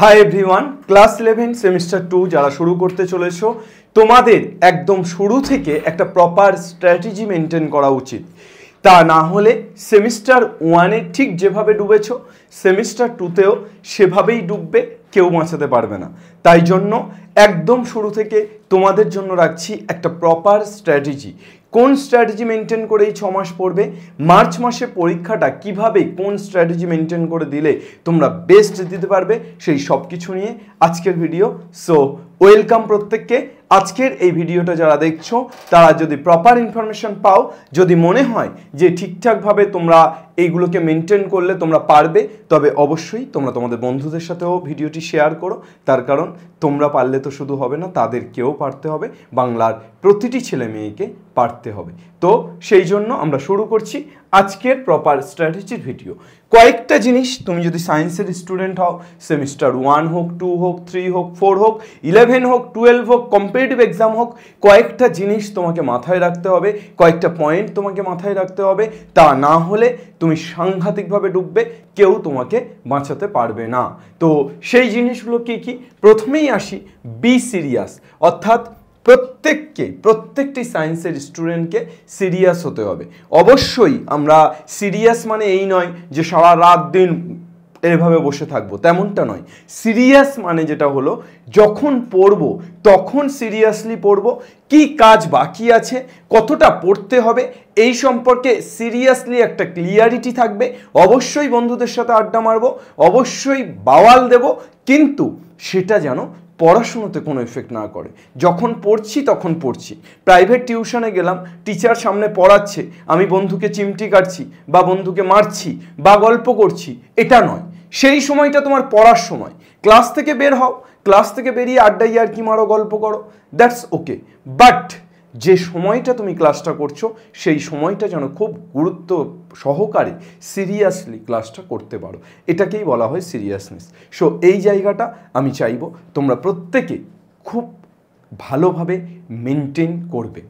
High everyone class eleven semester two যারা শুরু করতে চলেছ তোমাদের একদম শুরু থেকে একটা প্রপার স্ট্র্যাটেজি মেনটেন করা উচিত তা না হলে সেমিস্টার ওয়ানে ঠিক যেভাবে ডুবেছ সেমিস্টার টুতেও সেভাবেই ডুববে কেউ বাঁচাতে পারবে না তাই জন্য একদম শুরু থেকে তোমাদের জন্য রাখছি একটা প্রপার স্ট্র্যাটেজি কোন স্ট্র্যাটেজি মেনটেন করে এই ছ মাস পড়বে মার্চ মাসে পরীক্ষাটা কিভাবে কোন স্ট্র্যাটেজি মেনটেন করে দিলে তোমরা বেস্ট দিতে পারবে সেই সব কিছু নিয়ে আজকের ভিডিও সো ওয়েলকাম প্রত্যেককে আজকের এই ভিডিওটা যারা দেখছো তারা যদি প্রপার ইনফরমেশান পাও যদি মনে হয় যে ঠিকঠাকভাবে তোমরা এইগুলোকে মেনটেন করলে তোমরা পারবে তবে অবশ্যই তোমরা তোমাদের বন্ধুদের সাথেও ভিডিওটি শেয়ার করো তার কারণ তোমরা পারলে তো শুধু হবে না তাদেরকেও পারতে হবে বাংলার প্রতিটি ছেলে মেয়েকে পারতে হবে তো সেই জন্য আমরা শুরু করছি আজকের প্রপার স্ট্র্যাটেজির ভিডিও কয়েকটা জিনিস তুমি যদি সায়েন্সের স্টুডেন্ট হও সেমিস্টার ওয়ান হোক টু হোক থ্রি হোক ফোর হোক ইলেভেন হোক টুয়েলভ হোক কম্পিটিভ এক্সাম হোক কয়েকটা জিনিস তোমাকে মাথায় রাখতে হবে কয়েকটা পয়েন্ট তোমাকে মাথায় রাখতে হবে তা না হলে তুমি সাংঘাতিকভাবে ডুববে কেউ তোমাকে বাঁচাতে পারবে না তো সেই জিনিসগুলো কি কি প্রথমেই আসি বি সিরিয়াস অর্থাৎ প্রত্যেককে প্রত্যেকটি সায়েন্সের স্টুডেন্টকে সিরিয়াস হতে হবে অবশ্যই আমরা সিরিয়াস মানে এই নয় যে সারা রাত দিন এভাবে বসে থাকবো তেমনটা নয় সিরিয়াস মানে যেটা হলো যখন পড়ব তখন সিরিয়াসলি পড়ব কি কাজ বাকি আছে কতটা পড়তে হবে এই সম্পর্কে সিরিয়াসলি একটা ক্লিয়ারিটি থাকবে অবশ্যই বন্ধুদের সাথে আড্ডা মারবো অবশ্যই বাওয়াল দেব কিন্তু সেটা যেন পড়াশুনোতে কোনো এফেক্ট না করে যখন পড়ছি তখন পড়ছি প্রাইভেট টিউশনে গেলাম টিচার সামনে পড়াচ্ছে আমি বন্ধুকে চিমটি কাটছি বা বন্ধুকে মারছি বা গল্প করছি এটা নয় সেই সময়টা তোমার পড়ার সময় ক্লাস থেকে বের হও ক্লাস থেকে বেরিয়ে আড্ডা ইয়ার কি মারো গল্প করো দ্যাটস ওকে বাট যে সময়টা তুমি ক্লাসটা করছো সেই সময়টা যেন খুব গুরুত্ব সহকারে সিরিয়াসলি ক্লাসটা করতে পারো এটাকেই বলা হয় সিরিয়াসনেস সো এই জায়গাটা আমি চাইব তোমরা প্রত্যেকে খুব ভালোভাবে মেনটেন করবে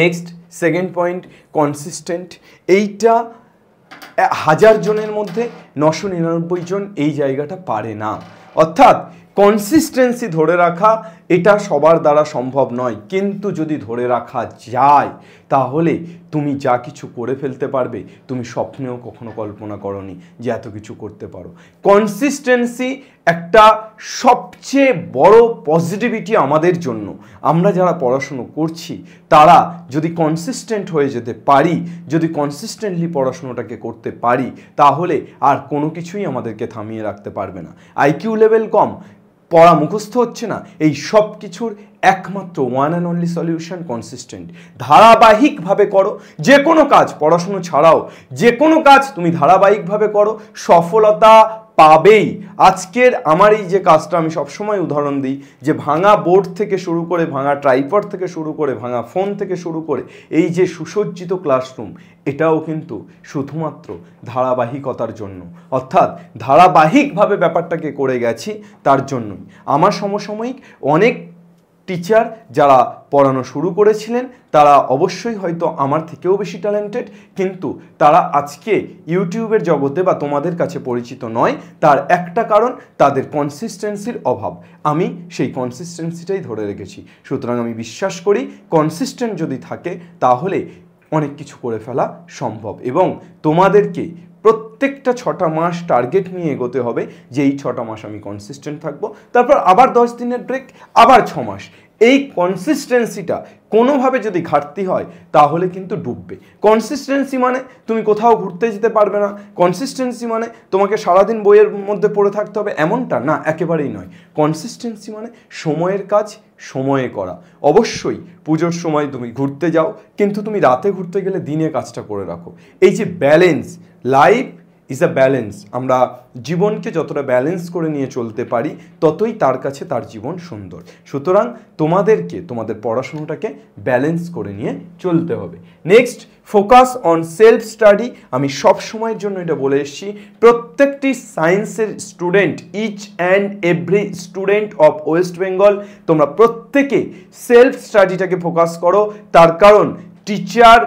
নেক্সট সেকেন্ড পয়েন্ট কনসিস্টেন্ট এইটা হাজার জনের মধ্যে নশো নিরানব্বই জন এই জায়গাটা পারে না অর্থাৎ কনসিস্টেন্সি ধরে রাখা এটা সবার দ্বারা সম্ভব নয় কিন্তু যদি ধরে রাখা যায় তাহলে তুমি যা কিছু করে ফেলতে পারবে তুমি স্বপ্নেও কখনো কল্পনা করনি যে এত কিছু করতে পারো কনসিস্টেন্সি একটা সবচেয়ে বড় পজিটিভিটি আমাদের জন্য আমরা যারা পড়াশুনো করছি তারা যদি কনসিস্টেন্ট হয়ে যেতে পারি যদি কনসিস্টেন্টলি পড়াশুনোটাকে করতে পারি তাহলে আর কোনো কিছুই আমাদেরকে থামিয়ে রাখতে পারবে না আইকিউ লেভেল কম পড়া মুখস্থ হচ্ছে না এই সব কিছুর একমাত্র one and only solution consistent ধারাবাহিকভাবে করো যে কোনো কাজ পড়াশুনো ছাড়াও যে কোনো কাজ তুমি ধারাবাহিকভাবে করো সফলতা পাবেই আজকের আমার এই যে কাজটা আমি সবসময় উদাহরণ দিই যে ভাঙা বোর্ড থেকে শুরু করে ভাঙা ট্রাইপড থেকে শুরু করে ভাঙা ফোন থেকে শুরু করে এই যে সুসজ্জিত ক্লাসরুম এটাও কিন্তু শুধুমাত্র ধারাবাহিকতার জন্য অর্থাৎ ধারাবাহিকভাবে ব্যাপারটাকে করে গেছি তার জন্যই আমার সমসাময়িক অনেক টিচার যারা পড়ানো শুরু করেছিলেন তারা অবশ্যই হয়তো আমার থেকেও বেশি ট্যালেন্টেড কিন্তু তারা আজকে ইউটিউবের জগতে বা তোমাদের কাছে পরিচিত নয় তার একটা কারণ তাদের কনসিস্টেন্সির অভাব আমি সেই কনসিস্টেন্সিটাই ধরে রেখেছি সুতরাং আমি বিশ্বাস করি কনসিস্টেন্ট যদি থাকে তাহলে অনেক কিছু করে ফেলা সম্ভব এবং তোমাদেরকে প্রত্যেকটা ছটা মাস টার্গেট নিয়ে এগোতে হবে যে এই ছটা মাস আমি কনসিস্টেন্ট থাকবো তারপর আবার দশ দিনের ব্রেক আবার ছ মাস এই কনসিস্টেন্সিটা কোনোভাবে যদি ঘাটতি হয় তাহলে কিন্তু ডুববে কনসিস্টেন্সি মানে তুমি কোথাও ঘুরতে যেতে পারবে না কনসিস্টেন্সি মানে তোমাকে সারাদিন বইয়ের মধ্যে পড়ে থাকতে হবে এমনটা না একেবারেই নয় কনসিস্টেন্সি মানে সময়ের কাজ সময়ে করা অবশ্যই পুজোর সময় তুমি ঘুরতে যাও কিন্তু তুমি রাতে ঘুরতে গেলে দিনে কাজটা করে রাখো এই যে balance life is a balance আমরা জীবনকে যতটা ব্যালেন্স করে নিয়ে চলতে পারি ততই তার কাছে তার জীবন সুন্দর সুতরাং তোমাদেরকে তোমাদের পড়াশুনোটাকে ব্যালেন্স করে নিয়ে চলতে হবে next focus on self study আমি সব সময়ের জন্য এটা বলে এসেছি প্রত্যেকটি সায়েন্সের student each and every student of West Bengal তোমরা প্রত্যেকে সেলফ স্টাডিটাকে ফোকাস করো তার কারণ টিচার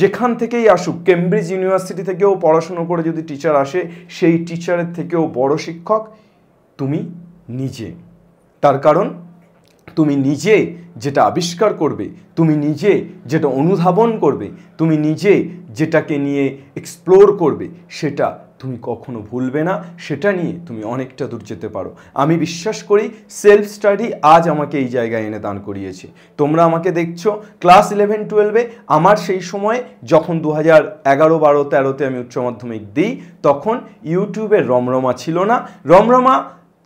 যেখান থেকেই আসুক কেমব্রিজ ইউনিভার্সিটি থেকেও পড়াশুনো করে যদি টিচার আসে সেই টিচারের থেকেও বড় শিক্ষক তুমি নিজে তার কারণ তুমি নিজে যেটা আবিষ্কার করবে তুমি নিজে যেটা অনুধাবন করবে তুমি নিজে যেটাকে নিয়ে এক্সপ্লোর করবে সেটা তুমি কখনো ভুলবে না সেটা নিয়ে তুমি অনেকটা দূর যেতে পারো আমি বিশ্বাস করি সেলফ স্টাডি আজ আমাকে এই জায়গায় এনে দান করিয়েছে তোমরা আমাকে দেখছো ক্লাস ইলেভেন টুয়েলভে আমার সেই সময়ে যখন দু হাজার এগারো বারো তেরোতে আমি উচ্চ মাধ্যমিক দিই তখন ইউটিউবে রমরমা ছিল না রমরমা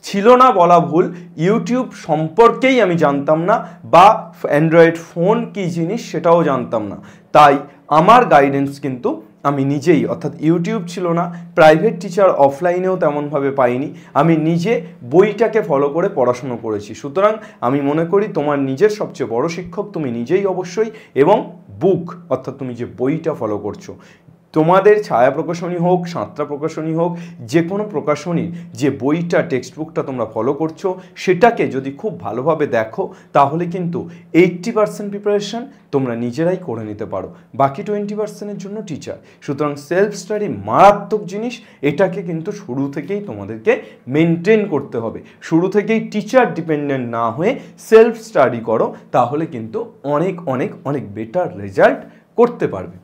ছিল না বলা ভুল ইউটিউব সম্পর্কেই আমি জানতাম না বা অ্যান্ড্রয়েড ফোন কী জিনিস সেটাও জানতাম না তাই আমার গাইডেন্স কিন্তু আমি নিজেই অর্থাৎ ইউটিউব ছিল না প্রাইভেট টিচার অফলাইনেও তেমনভাবে পাইনি আমি নিজে বইটাকে ফলো করে পড়াশুনো করেছি সুতরাং আমি মনে করি তোমার নিজের সবচেয়ে বড় শিক্ষক তুমি নিজেই অবশ্যই এবং বুক অর্থাৎ তুমি যে বইটা ফলো করছো তোমাদের ছায়া প্রকাশনী হোক সাঁতরা প্রকাশনী হোক যে কোনো প্রকাশনীর যে বইটা টেক্সট বুকটা তোমরা ফলো করছো সেটাকে যদি খুব ভালোভাবে দেখো তাহলে কিন্তু এইট্টি পার্সেন্ট প্রিপারেশান তোমরা নিজেরাই করে নিতে পারো বাকি টোয়েন্টি পার্সেন্টের জন্য টিচার সুতরাং সেলফ স্টাডি মারাত্মক জিনিস এটাকে কিন্তু শুরু থেকেই তোমাদেরকে মেনটেন করতে হবে শুরু থেকেই টিচার ডিপেন্ডেন্ট না হয়ে সেলফ স্টাডি করো তাহলে কিন্তু অনেক অনেক অনেক বেটার রেজাল্ট করতে পারবে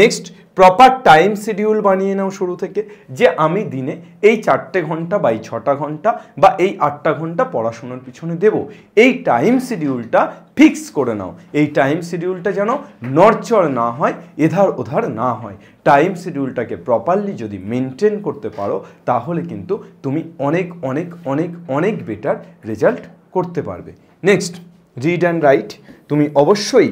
নেক্সট প্রপার টাইম শিডিউল বানিয়ে নাও শুরু থেকে যে আমি দিনে এই চারটে ঘন্টা বা এই ছটা ঘন্টা বা এই আটটা ঘন্টা পড়াশোনার পিছনে দেব এই টাইম শিডিউলটা ফিক্স করে নাও এই টাইম শিডিউলটা যেন নরচর না হয় এধার ওধার না হয় টাইম শিডিউলটাকে প্রপারলি যদি মেনটেন করতে পারো তাহলে কিন্তু তুমি অনেক অনেক অনেক অনেক বেটার রেজাল্ট করতে পারবে নেক্সট রিড অ্যান্ড রাইট তুমি অবশ্যই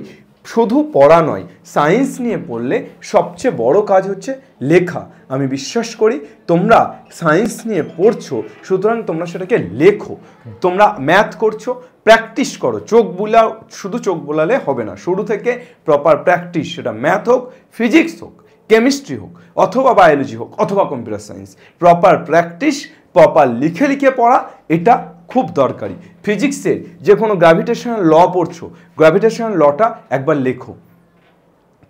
শুধু পড়া নয় সায়েন্স নিয়ে পড়লে সবচেয়ে বড় কাজ হচ্ছে লেখা আমি বিশ্বাস করি তোমরা সায়েন্স নিয়ে পড়ছো সুতরাং তোমরা সেটাকে লেখো তোমরা ম্যাথ করছো প্র্যাকটিস করো চোখ বুলাও শুধু চোখ বোলালে হবে না শুরু থেকে প্রপার প্র্যাকটিস সেটা ম্যাথ হোক ফিজিক্স হোক কেমিস্ট্রি হোক অথবা বায়োলজি হোক অথবা computer science proper practice proper লিখে লিখে পড়া এটা খুব দরকারি ফিজিক্সের যে কোনো গ্র্যাভিটেশনাল ল পড়ছো গ্র্যাভিটেশনাল লটা একবার লেখো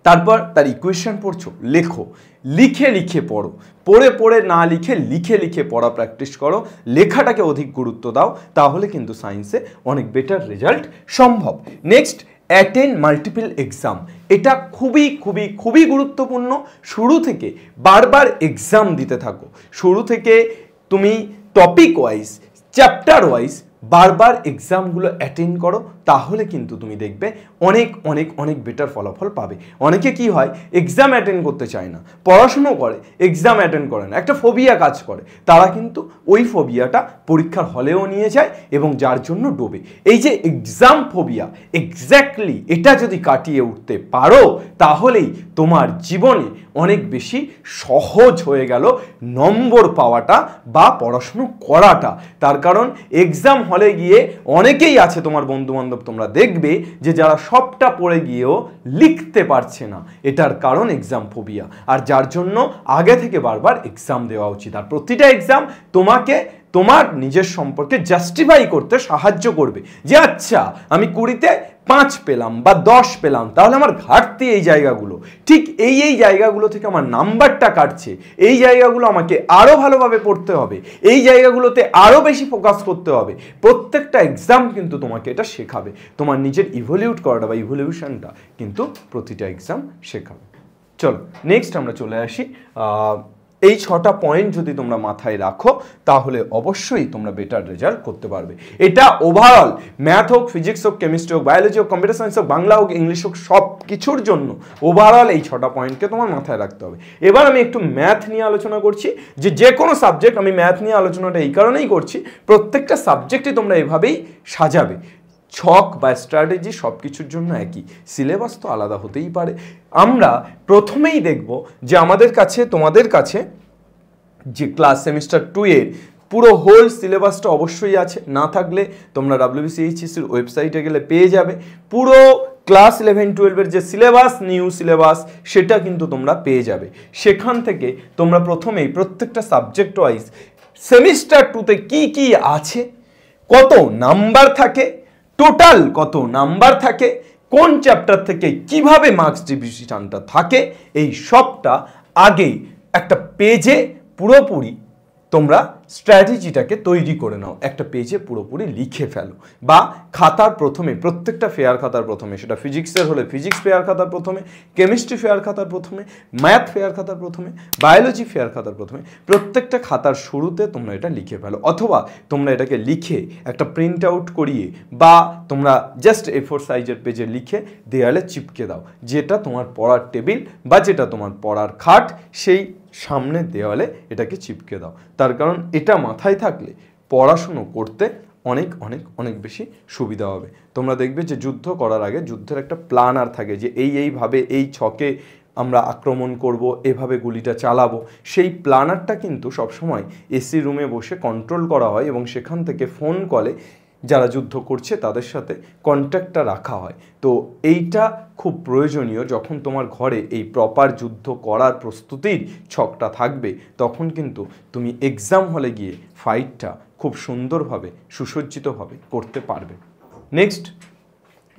তারপর তার ইকুয়েশন পড়ছো লেখো লিখে লিখে পড়ো পড়ে পড়ে না লিখে লিখে লিখে পড়া প্র্যাকটিস করো লেখাটাকে অধিক গুরুত্ব দাও তাহলে কিন্তু সায়েন্সে অনেক বেটার রেজাল্ট সম্ভব নেক্সট অ্যাটেন মাল্টিপল এক্সাম এটা খুবই খুবই খুবই গুরুত্বপূর্ণ শুরু থেকে বারবার এক্সাম দিতে থাকো শুরু থেকে তুমি টপিক ওয়াইজ চ্যাপ্টার ওয়াইজ বারবার এক্সামগুলো অ্যাটেন্ড করো তাহলে কিন্তু তুমি দেখবে অনেক অনেক অনেক বেটার ফলাফল পাবে অনেকে কি হয় এক্সাম অ্যাটেন্ড করতে চায় না পড়াশুনো করে এক্সাম অ্যাটেন্ড করে না একটা ফোবিয়া কাজ করে তারা কিন্তু ওই ফোবিয়াটা পরীক্ষার হলেও নিয়ে যায় এবং যার জন্য ডোবে এই যে এক্সাম ফোবিয়া এক্স্যাক্টলি এটা যদি কাটিয়ে উঠতে পারো তাহলেই তোমার জীবনে অনেক বেশি সহজ হয়ে গেল নম্বর পাওয়াটা বা পড়াশুনো করাটা তার কারণ এক্সাম হলে গিয়ে অনেকেই আছে তোমার বন্ধুবান্ধব তোমরা দেখবে যে যারা সবটা পড়ে গিয়েও লিখতে পারছে না এটার কারণ এক্সাম ফোবিয়া আর যার জন্য আগে থেকে বারবার এক্সাম দেওয়া উচিত আর প্রতিটা এক্সাম তোমাকে তোমার নিজের সম্পর্কে জাস্টিফাই করতে সাহায্য করবে যে আচ্ছা আমি কুড়িতে পাঁচ পেলাম বা দশ পেলাম তাহলে আমার ঘাটতি এই জায়গাগুলো ঠিক এই এই জায়গাগুলো থেকে আমার নাম্বারটা কাটছে এই জায়গাগুলো আমাকে আরও ভালোভাবে পড়তে হবে এই জায়গাগুলোতে আরও বেশি ফোকাস করতে হবে প্রত্যেকটা এক্সাম কিন্তু তোমাকে এটা শেখাবে তোমার নিজের ইভলিউট করাটা বা ইভলিউশনটা কিন্তু প্রতিটা এক্সাম শেখাবে চলো নেক্সট আমরা চলে আসি এই ছটা পয়েন্ট যদি তোমরা মাথায় রাখো তাহলে অবশ্যই তোমরা বেটার রেজাল্ট করতে পারবে এটা ওভারঅল ম্যাথ হোক ফিজিক্স হোক কেমিস্ট্রি হোক বায়োলজি হোক কম্পিউটার সায়েন্স হোক বাংলা হোক ইংলিশ হোক সব কিছুর জন্য ওভারঅল এই ছটা পয়েন্টকে তোমার মাথায় রাখতে হবে এবার আমি একটু ম্যাথ নিয়ে আলোচনা করছি যে যে কোনো সাবজেক্ট আমি ম্যাথ নিয়ে আলোচনাটা এই কারণেই করছি প্রত্যেকটা সাবজেক্টই তোমরা এভাবেই সাজাবে ছক বা স্ট্র্যাটেজি সব কিছুর জন্য একই সিলেবাস তো আলাদা হতেই পারে আমরা প্রথমেই দেখব যে আমাদের কাছে তোমাদের কাছে যে ক্লাস সেমিস্টার টু এর পুরো হোল সিলেবাসটা অবশ্যই আছে না থাকলে তোমরা ডাব্লিউবিসিএইচএসির ওয়েবসাইটে গেলে পেয়ে যাবে পুরো ক্লাস ইলেভেন টুয়েলভের যে সিলেবাস নিউ সিলেবাস সেটা কিন্তু তোমরা পেয়ে যাবে সেখান থেকে তোমরা প্রথমেই প্রত্যেকটা সাবজেক্ট ওয়াইজ সেমিস্টার টুতে কি কি আছে কত নাম্বার থাকে টোটাল কত নাম্বার থাকে কোন চ্যাপ্টার থেকে কিভাবে মার্কস ডিভিশনটা থাকে এই সবটা আগেই একটা পেজে পুরোপুরি তোমরা স্ট্র্যাটেজিটাকে তৈরি করে নাও একটা পেজে পুরোপুরি লিখে ফেলো বা খাতার প্রথমে প্রত্যেকটা ফেয়ার খাতার প্রথমে সেটা ফিজিক্সের হলে ফিজিক্স ফেয়ার খাতার প্রথমে কেমিস্ট্রি ফেয়ার খাতার প্রথমে ম্যাথ ফেয়ার খাতার প্রথমে বায়োলজি ফেয়ার খাতার প্রথমে প্রত্যেকটা খাতার শুরুতে তোমরা এটা লিখে ফেলো অথবা তোমরা এটাকে লিখে একটা প্রিন্ট আউট করিয়ে বা তোমরা জাস্ট এ ফোর সাইজের পেজে লিখে দেয়ালে চিপকে দাও যেটা তোমার পড়ার টেবিল বা যেটা তোমার পড়ার খাট সেই সামনের দেওয়ালে এটাকে চিপকে দাও তার কারণ এটা মাথায় থাকলে পড়াশুনো করতে অনেক অনেক অনেক বেশি সুবিধা হবে তোমরা দেখবে যে যুদ্ধ করার আগে যুদ্ধের একটা প্ল্যানার থাকে যে এই এইভাবে এই ছকে আমরা আক্রমণ করব এভাবে গুলিটা চালাবো সেই প্ল্যানারটা কিন্তু সবসময় এসি রুমে বসে কন্ট্রোল করা হয় এবং সেখান থেকে ফোন কলে যারা যুদ্ধ করছে তাদের সাথে কন্ট্যাক্টটা রাখা হয় তো এইটা খুব প্রয়োজনীয় যখন তোমার ঘরে এই প্রপার যুদ্ধ করার প্রস্তুতির ছকটা থাকবে তখন কিন্তু তুমি এক্সাম হলে গিয়ে ফাইটটা খুব সুন্দরভাবে সুসজ্জিতভাবে করতে পারবে নেক্সট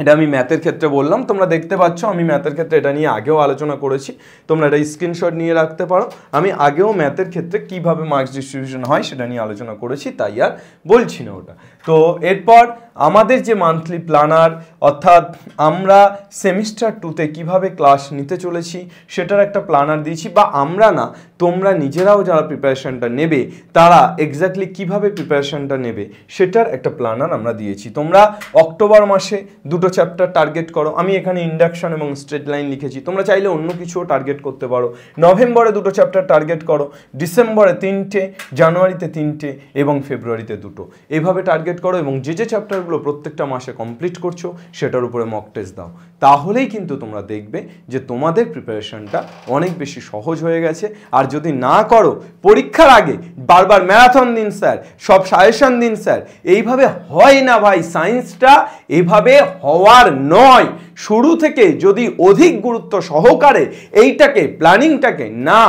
এটা আমি ম্যাথের ক্ষেত্রে বললাম তোমরা দেখতে পাচ্ছ আমি ম্যাথের ক্ষেত্রে এটা নিয়ে আগেও আলোচনা করেছি তোমরা এটা স্ক্রিনশট নিয়ে রাখতে পারো আমি আগেও ম্যাথের ক্ষেত্রে কিভাবে মার্কস ডিস্ট্রিবিউশন হয় সেটা নিয়ে আলোচনা করেছি তাই আর বলছি না ওটা তো এরপর আমাদের যে মান্থলি প্ল্যানার অর্থাৎ আমরা সেমিস্টার টুতে কিভাবে ক্লাস নিতে চলেছি সেটার একটা প্ল্যানার দিয়েছি বা আমরা না তোমরা নিজেরাও যারা প্রিপারেশানটা নেবে তারা এক্স্যাক্টলি কিভাবে প্রিপারেশানটা নেবে সেটার একটা প্ল্যানার আমরা দিয়েছি তোমরা অক্টোবর মাসে দুটো চ্যাপ্টার টার্গেট করো আমি এখানে ইন্ডাকশন এবং স্ট্রেট লাইন লিখেছি তোমরা চাইলে অন্য কিছুও টার্গেট করতে পারো নভেম্বরে দুটো চ্যাপ্টার টার্গেট করো ডিসেম্বরে তিনটে জানুয়ারিতে তিনটে এবং ফেব্রুয়ারিতে দুটো এভাবে টার্গেট করো এবং যে যে চ্যাপ্টার চ্যাপ্টারগুলো প্রত্যেকটা মাসে কমপ্লিট করছো সেটার উপরে মক টেস্ট দাও তাহলেই কিন্তু তোমরা দেখবে যে তোমাদের প্রিপারেশনটা অনেক বেশি সহজ হয়ে গেছে আর যদি না করো পরীক্ষার আগে বারবার ম্যারাথন দিন স্যার সব সাজেশন দিন স্যার এইভাবে হয় না ভাই সায়েন্সটা এভাবে হওয়ার নয় শুরু থেকে যদি অধিক গুরুত্ব সহকারে এইটাকে প্ল্যানিংটাকে না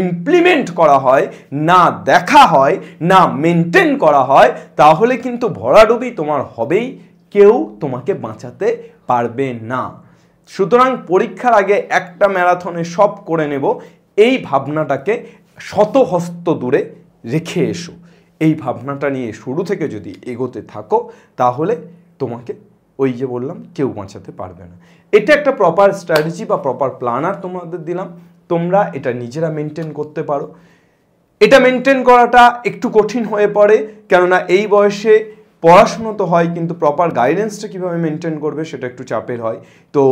ইমপ্লিমেন্ট করা হয় না দেখা হয় না মেনটেন করা হয় তাহলে কিন্তু ভরাডুবি তোমার হবেই কেউ তোমাকে বাঁচাতে পারবে না সুতরাং পরীক্ষার আগে একটা ম্যারাথনে সব করে নেব এই ভাবনাটাকে শতহস্ত দূরে রেখে এসো এই ভাবনাটা নিয়ে শুরু থেকে যদি এগোতে থাকো তাহলে তোমাকে ওই যে বললাম কেউ বাঁচাতে পারবে না এটা একটা প্রপার স্ট্র্যাটেজি বা প্রপার প্ল্যানার তোমাদের দিলাম তোমরা এটা নিজেরা মেনটেন করতে পারো এটা মেনটেন করাটা একটু কঠিন হয়ে পড়ে কেননা এই বয়সে পড়াশুনো তো হয় কিন্তু প্রপার গাইডেন্সটা কীভাবে মেনটেন করবে সেটা একটু চাপের হয় তো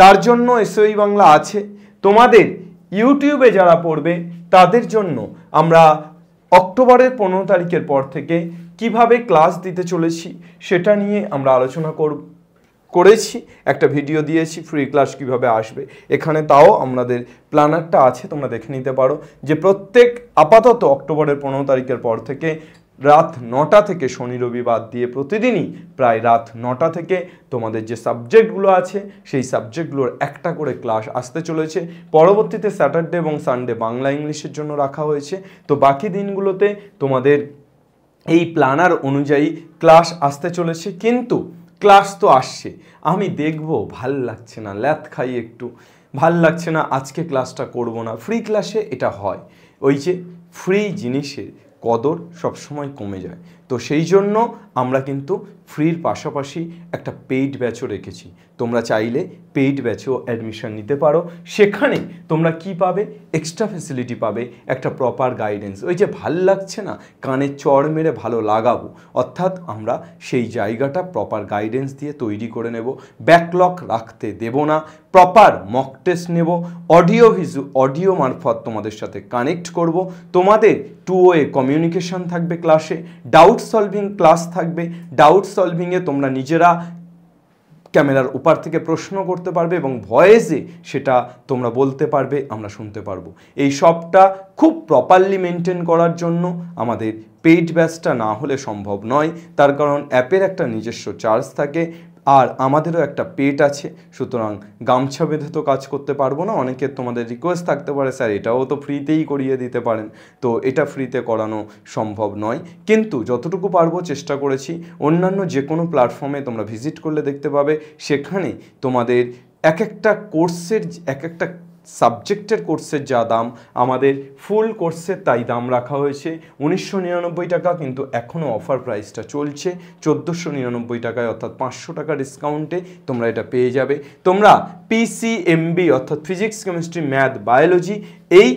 তার জন্য এসওই e বাংলা আছে তোমাদের ইউটিউবে যারা পড়বে তাদের জন্য আমরা অক্টোবরের পনেরো তারিখের পর থেকে কিভাবে ক্লাস দিতে চলেছি সেটা নিয়ে আমরা আলোচনা করব করেছি একটা ভিডিও দিয়েছি ফ্রি ক্লাস কিভাবে আসবে এখানে তাও আমাদের প্ল্যানারটা আছে তোমরা দেখে নিতে পারো যে প্রত্যেক আপাতত অক্টোবরের পনেরো তারিখের পর থেকে রাত নটা থেকে শনি রবি বাদ দিয়ে প্রতিদিনই প্রায় রাত নটা থেকে তোমাদের যে সাবজেক্টগুলো আছে সেই সাবজেক্টগুলোর একটা করে ক্লাস আসতে চলেছে পরবর্তীতে স্যাটারডে এবং সানডে বাংলা ইংলিশের জন্য রাখা হয়েছে তো বাকি দিনগুলোতে তোমাদের এই প্ল্যানার অনুযায়ী ক্লাস আসতে চলেছে কিন্তু ক্লাস তো আসছে আমি দেখব ভাল লাগছে না ল্যাথ খাই একটু ভাল লাগছে না আজকে ক্লাসটা করব না ফ্রি ক্লাসে এটা হয় ওই যে ফ্রি জিনিসের কদর সবসময় কমে যায় তো সেই জন্য আমরা কিন্তু ফ্রির পাশাপাশি একটা পেইড ব্যাচও রেখেছি তোমরা চাইলে পেইড ব্যাচও অ্যাডমিশন নিতে পারো সেখানে তোমরা কি পাবে এক্সট্রা ফেসিলিটি পাবে একটা প্রপার গাইডেন্স ওই যে ভাল লাগছে না কানে চড় মেরে ভালো লাগাবো অর্থাৎ আমরা সেই জায়গাটা প্রপার গাইডেন্স দিয়ে তৈরি করে নেব ব্যাকলক রাখতে দেব না প্রপার মক টেস্ট নেব অডিও ভিজু অডিও মারফত তোমাদের সাথে কানেক্ট করব তোমাদের টু ওয়ে কমিউনিকেশন থাকবে ক্লাসে ডাউট ডাউট সলভিং ক্লাস থাকবে ডাউট সলভিংয়ে তোমরা নিজেরা ক্যামেরার ওপার থেকে প্রশ্ন করতে পারবে এবং ভয়েসে সেটা তোমরা বলতে পারবে আমরা শুনতে পারবো এই সবটা খুব প্রপারলি মেনটেন করার জন্য আমাদের পেইড ব্যাচটা না হলে সম্ভব নয় তার কারণ অ্যাপের একটা নিজস্ব চার্জ থাকে আর আমাদেরও একটা পেট আছে সুতরাং গামছা বেঁধে তো কাজ করতে পারবো না অনেকের তোমাদের রিকোয়েস্ট থাকতে পারে স্যার এটাও তো ফ্রিতেই করিয়ে দিতে পারেন তো এটা ফ্রিতে করানো সম্ভব নয় কিন্তু যতটুকু পারবো চেষ্টা করেছি অন্যান্য যে কোনো প্ল্যাটফর্মে তোমরা ভিজিট করলে দেখতে পাবে সেখানে তোমাদের এক একটা কোর্সের এক একটা সাবজেক্টের কোর্সের যা দাম আমাদের ফুল কোর্সের তাই দাম রাখা হয়েছে উনিশশো নিরানব্বই টাকা কিন্তু এখনও অফার প্রাইসটা চলছে চোদ্দোশো নিরানব্বই টাকায় অর্থাৎ পাঁচশো টাকা ডিসকাউন্টে তোমরা এটা পেয়ে যাবে তোমরা পিসিএমবি অর্থাৎ ফিজিক্স কেমিস্ট্রি ম্যাথ বায়োলজি এই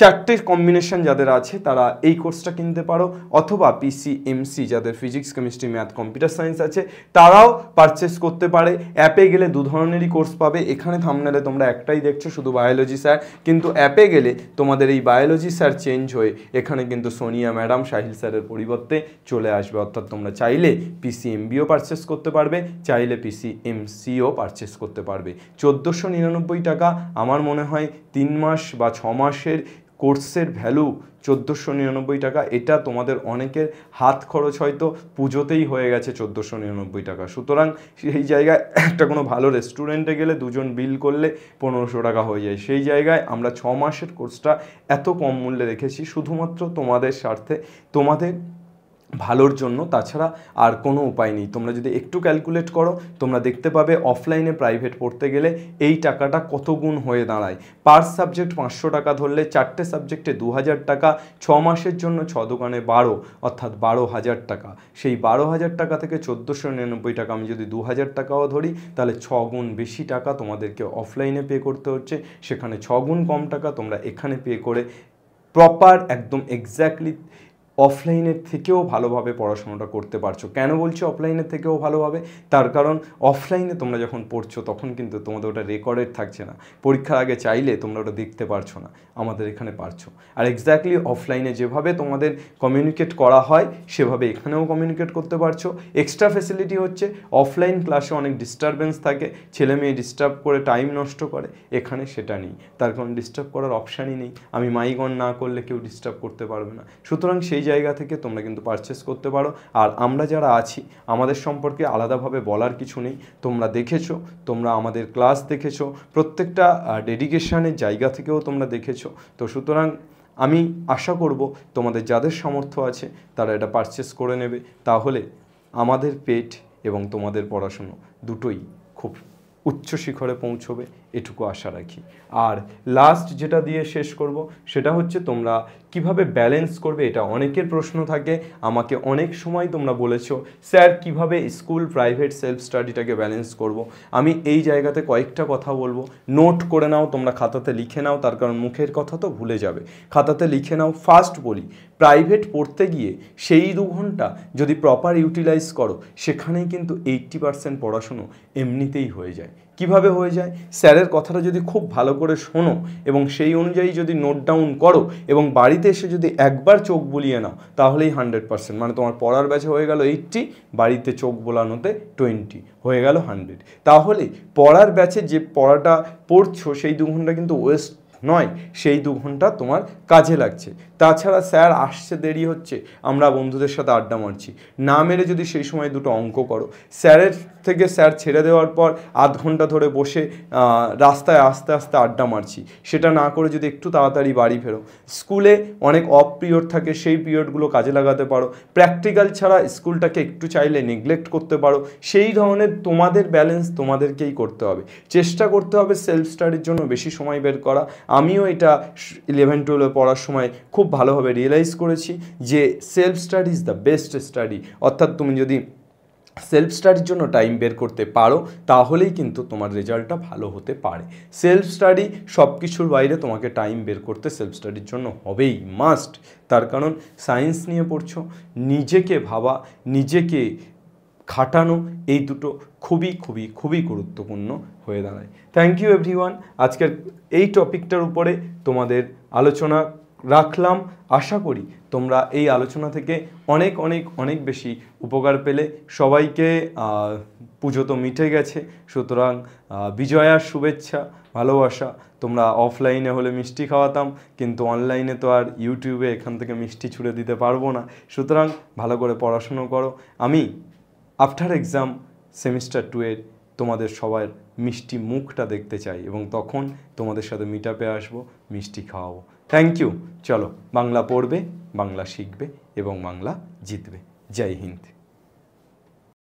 চারটে কম্বিনেশন যাদের আছে তারা এই কোর্সটা কিনতে পারো অথবা পিসিএমসি যাদের physics chemistry math computer science আছে তারাও পারচেস করতে পারে অ্যাপে গেলে দু ধরনেরই কোর্স পাবে এখানে থামনেলে তোমরা একটাই দেখছো শুধু বায়োলজি স্যার কিন্তু অ্যাপে গেলে তোমাদের এই বায়োলজি স্যার চেঞ্জ হয়ে এখানে কিন্তু সোনিয়া ম্যাডাম শাহিল স্যারের পরিবর্তে চলে আসবে অর্থাৎ তোমরা চাইলে পিসিএমবিও পারচেস করতে পারবে চাইলে পিসিএমসিও পারচেস করতে পারবে চোদ্দোশো নিরানব্বই টাকা আমার মনে হয় তিন মাস বা ছ মাসের কোর্সের ভ্যালু চোদ্দোশো নিরানব্বই টাকা এটা তোমাদের অনেকের হাত খরচ হয়তো পুজোতেই হয়ে গেছে চোদ্দোশো নিরানব্বই টাকা সুতরাং সেই জায়গায় একটা কোনো ভালো রেস্টুরেন্টে গেলে দুজন বিল করলে পনেরোশো টাকা হয়ে যায় সেই জায়গায় আমরা ছ মাসের কোর্সটা এত কম মূল্যে রেখেছি শুধুমাত্র তোমাদের স্বার্থে তোমাদের ভালোর জন্য তাছাড়া আর কোনো উপায় নেই তোমরা যদি একটু ক্যালকুলেট করো তোমরা দেখতে পাবে অফলাইনে প্রাইভেট পড়তে গেলে এই টাকাটা কত গুণ হয়ে দাঁড়ায় পার সাবজেক্ট পাঁচশো টাকা ধরলে চারটে সাবজেক্টে দু হাজার টাকা ছ মাসের জন্য ছ দোকানে বারো অর্থাৎ বারো হাজার টাকা সেই বারো হাজার টাকা থেকে চোদ্দোশো নিরানব্বই টাকা আমি যদি দু হাজার টাকাও ধরি তাহলে ছ গুণ বেশি টাকা তোমাদেরকে অফলাইনে পে করতে হচ্ছে সেখানে ছ গুণ কম টাকা তোমরা এখানে পে করে প্রপার একদম এক্স্যাক্টলি অফলাইনের থেকেও ভালোভাবে পড়াশোনাটা করতে পারছো কেন বলছি অফলাইনের থেকেও ভালোভাবে তার কারণ অফলাইনে তোমরা যখন পড়ছো তখন কিন্তু তোমাদের ওটা রেকর্ডেড থাকছে না পরীক্ষার আগে চাইলে তোমরা ওটা দেখতে পারছো না আমাদের এখানে পারছো আর এক্স্যাক্টলি অফলাইনে যেভাবে তোমাদের কমিউনিকেট করা হয় সেভাবে এখানেও কমিউনিকেট করতে পারছো এক্সট্রা ফেসিলিটি হচ্ছে অফলাইন ক্লাসে অনেক ডিস্টারবেন্স থাকে ছেলে মেয়ে ডিস্টার্ব করে টাইম নষ্ট করে এখানে সেটা নেই তার কারণ ডিস্টার্ব করার অপশানই নেই আমি মাইক অন না করলে কেউ ডিস্টার্ব করতে পারবে না সুতরাং সেই সেই জায়গা থেকে তোমরা কিন্তু পারচেস করতে পারো আর আমরা যারা আছি আমাদের সম্পর্কে আলাদাভাবে বলার কিছু নেই তোমরা দেখেছো তোমরা আমাদের ক্লাস দেখেছো প্রত্যেকটা ডেডিকেশানের জায়গা থেকেও তোমরা দেখেছো তো সুতরাং আমি আশা করব তোমাদের যাদের সামর্থ্য আছে তারা এটা পারচেস করে নেবে তাহলে আমাদের পেট এবং তোমাদের পড়াশুনো দুটোই খুব উচ্চ শিখরে পৌঁছবে এটুকু আশা রাখি আর লাস্ট যেটা দিয়ে শেষ করব সেটা হচ্ছে তোমরা কিভাবে ব্যালেন্স করবে এটা অনেকের প্রশ্ন থাকে আমাকে অনেক সময় তোমরা বলেছো স্যার কিভাবে স্কুল প্রাইভেট সেলফ স্টাডিটাকে ব্যালেন্স করব। আমি এই জায়গাতে কয়েকটা কথা বলবো নোট করে নাও তোমরা খাতাতে লিখে নাও তার কারণ মুখের কথা তো ভুলে যাবে খাতাতে লিখে নাও ফার্স্ট বলি প্রাইভেট পড়তে গিয়ে সেই দু ঘন্টা যদি প্রপার ইউটিলাইজ করো সেখানেই কিন্তু এইট্টি পার্সেন্ট পড়াশুনো এমনিতেই হয়ে যায় কিভাবে হয়ে যায় স্যারের কথাটা যদি খুব ভালো করে শোনো এবং সেই অনুযায়ী যদি নোট ডাউন করো এবং বাড়িতে এসে যদি একবার চোখ বুলিয়ে নাও তাহলেই হান্ড্রেড পার্সেন্ট মানে তোমার পড়ার ব্যাচে হয়ে গেল এইটটি বাড়িতে চোখ বোলানোতে টোয়েন্টি হয়ে গেল হান্ড্রেড তাহলে পড়ার ব্যাচে যে পড়াটা পড়ছো সেই দু ঘন্টা কিন্তু ওয়েস্ট নয় সেই দু ঘন্টা তোমার কাজে লাগছে তাছাড়া স্যার আসছে দেরি হচ্ছে আমরা বন্ধুদের সাথে আড্ডা মারছি না মেরে যদি সেই সময় দুটো অঙ্ক করো স্যারের থেকে স্যার ছেড়ে দেওয়ার পর আধ ঘন্টা ধরে বসে রাস্তায় আস্তে আস্তে আড্ডা মারছি সেটা না করে যদি একটু তাড়াতাড়ি বাড়ি ফেরো স্কুলে অনেক অফ পিরিয়ড থাকে সেই পিরিয়ডগুলো কাজে লাগাতে পারো প্র্যাকটিক্যাল ছাড়া স্কুলটাকে একটু চাইলে নেগলেক্ট করতে পারো সেই ধরনের তোমাদের ব্যালেন্স তোমাদেরকেই করতে হবে চেষ্টা করতে হবে সেলফ স্টাডির জন্য বেশি সময় বের করা আমিও এটা ইলেভেন টুয়েলভে পড়ার সময় খুব ভালোভাবে রিয়েলাইজ করেছি যে self study is the best study অর্থাৎ তুমি যদি সেলফ স্টাডির জন্য টাইম বের করতে পারো তাহলেই কিন্তু তোমার রেজাল্টটা ভালো হতে পারে সেলফ স্টাডি সব কিছুর বাইরে তোমাকে টাইম বের করতে সেলফ স্টাডির জন্য হবেই মাস্ট তার কারণ সায়েন্স নিয়ে পড়ছো নিজেকে ভাবা নিজেকে খাটানো এই দুটো খুবই খুবই খুবই গুরুত্বপূর্ণ হয়ে দাঁড়ায় থ্যাংক ইউ এভরিওয়ান আজকের এই টপিকটার উপরে তোমাদের আলোচনা রাখলাম আশা করি তোমরা এই আলোচনা থেকে অনেক অনেক অনেক বেশি উপকার পেলে সবাইকে পুজো তো মিটে গেছে সুতরাং বিজয়ার শুভেচ্ছা ভালোবাসা তোমরা অফলাইনে হলে মিষ্টি খাওয়াতাম কিন্তু অনলাইনে তো আর ইউটিউবে এখান থেকে মিষ্টি ছুড়ে দিতে পারবো না সুতরাং ভালো করে পড়াশুনো করো আমি আফটার এক্সাম সেমিস্টার টু এর তোমাদের সবার মিষ্টি মুখটা দেখতে চাই এবং তখন তোমাদের সাথে মিটাপে আসবো মিষ্টি খাওয়াবো থ্যাংক ইউ চলো বাংলা পড়বে বাংলা শিখবে এবং বাংলা জিতবে জয় হিন্দ